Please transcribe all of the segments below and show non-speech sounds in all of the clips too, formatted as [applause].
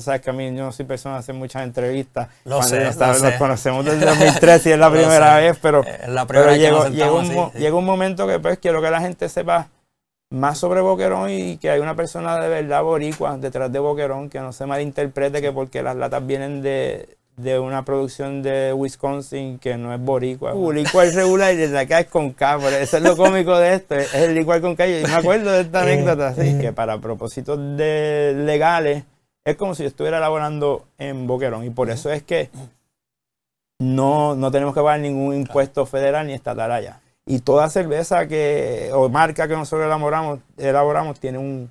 sabes que a mí yo soy persona de hacer muchas entrevistas. Lo sé, nos, conocemos desde 2013 [laughs] y es la primera vez, pero, la primera pero llegó, un, llegó, un, momento que pues quiero que la gente sepa más sobre Boquerón y que hay una persona de verdad boricua detrás de Boquerón que no se malinterprete que porque las latas vienen de, de una producción de Wisconsin que no es boricua. boricua es regular y de acá es con K, por eso es lo cómico de esto, es el licuar con K. y me acuerdo de esta [laughs] eh, anécdota, así eh. que para propósitos de legales es como si estuviera elaborando en Boquerón y por eso es que no, no tenemos que pagar ningún impuesto federal ni estatal allá. Y toda cerveza que, o marca que nosotros elaboramos, elaboramos tiene un,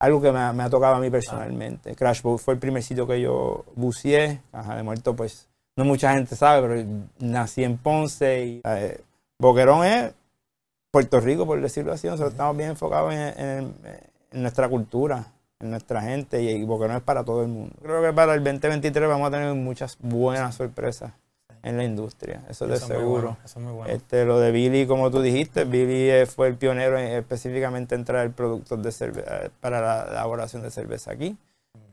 algo que me ha, tocado a mí personalmente. Ah. Crash fue el primer sitio que yo buceé. Caja de Muerto, pues no mucha gente sabe, pero nací en Ponce y eh, Boquerón es Puerto Rico, por decirlo así. Nosotros estamos bien enfocados en nuestra cultura en nuestra gente y, porque no es para todo el mundo. Creo que para el 2023 vamos a tener muchas buenas sorpresas en la industria, eso, es de seguro. Este, lo de Billy, como tú dijiste, Billy fue el pionero específicamente en traer productos de cerveza, eh, para la elaboración de cerveza aquí.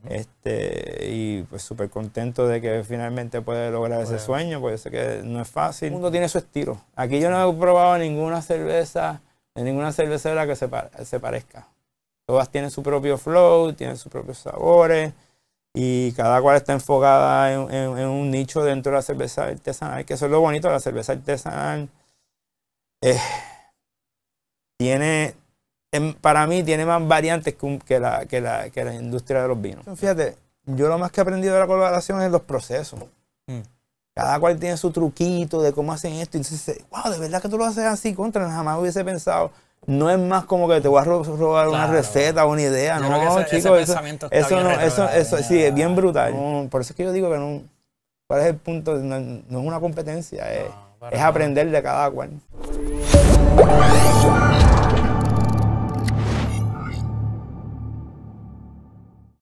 Este, y pues súper contento de que finalmente puede lograr ese pues, sueño, porque sé que no es fácil. El mundo tiene su estilo. Aquí yo no he probado ninguna cerveza, ninguna cervecera que se, se parezca. Todas tienen su propio flow, tienen sus propios sabores y cada cual está enfocada en, un nicho dentro de la cerveza artesanal, que eso es lo bonito de la cerveza artesanal. Eh, tiene, em, para mí, tiene más variantes que, la, industria de los vinos. Fíjate, yo lo más que he aprendido de la colaboración es los procesos. Mm. Cada cual tiene su truquito de cómo hacen esto. Y entonces, wow, de verdad que tú lo haces así, contra, jamás hubiese pensado no es más como que te voy a robar una receta o una idea, no, no chicos, eso, eso, no, eso, eso sí, es bien brutal. por eso es que yo digo que no, cuál es el punto, no, es una competencia, es, es aprender de cada cual.